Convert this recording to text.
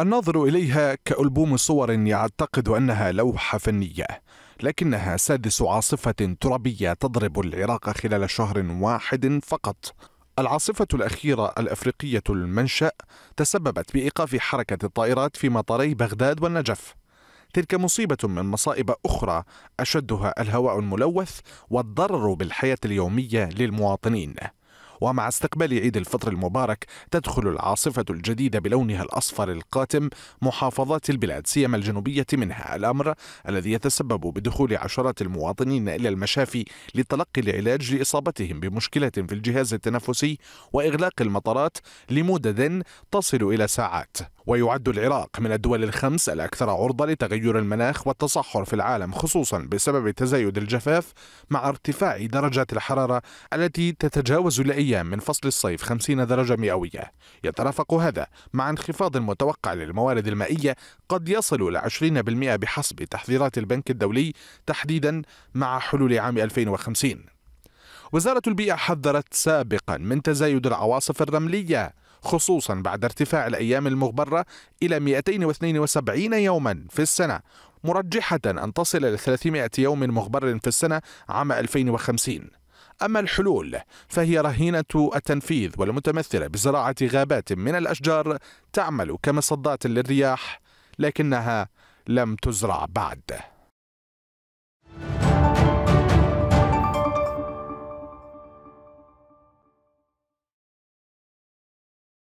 الناظر إليها كألبوم صور يعتقد أنها لوحة فنية لكنها سادس عاصفة ترابية تضرب العراق خلال شهر واحد فقط العاصفة الأخيرة الأفريقية المنشأ تسببت بإيقاف حركة الطائرات في مطاري بغداد والنجف تلك مصيبة من مصائب أخرى أشدها الهواء الملوث والضرر بالحياة اليومية للمواطنين ومع استقبال عيد الفطر المبارك تدخل العاصفة الجديدة بلونها الأصفر القاتم محافظات البلاد سيما الجنوبية منها الأمر الذي يتسبب بدخول عشرات المواطنين إلى المشافي لتلقي العلاج لإصابتهم بمشكلة في الجهاز التنفسي وإغلاق المطارات لمدد تصل إلى ساعات ويعد العراق من الدول الخمس الأكثر عرضة لتغير المناخ والتصحر في العالم خصوصا بسبب تزايد الجفاف مع ارتفاع درجات الحرارة التي تتجاوز لأي أيام من فصل الصيف 50 درجة مئوية يترافق هذا مع انخفاض متوقع للموارد المائية قد يصل إلى 20% بحسب تحذيرات البنك الدولي تحديدا مع حلول عام 2050 وزارة البيئة حذرت سابقا من تزايد العواصف الرملية خصوصا بعد ارتفاع الأيام المغبرة إلى 272 يوما في السنة مرجحة أن تصل إلى 300 يوم مغبر في السنة عام 2050 أما الحلول فهي رهينة التنفيذ والمتمثلة بزراعة غابات من الأشجار تعمل كمصدات للرياح لكنها لم تزرع بعد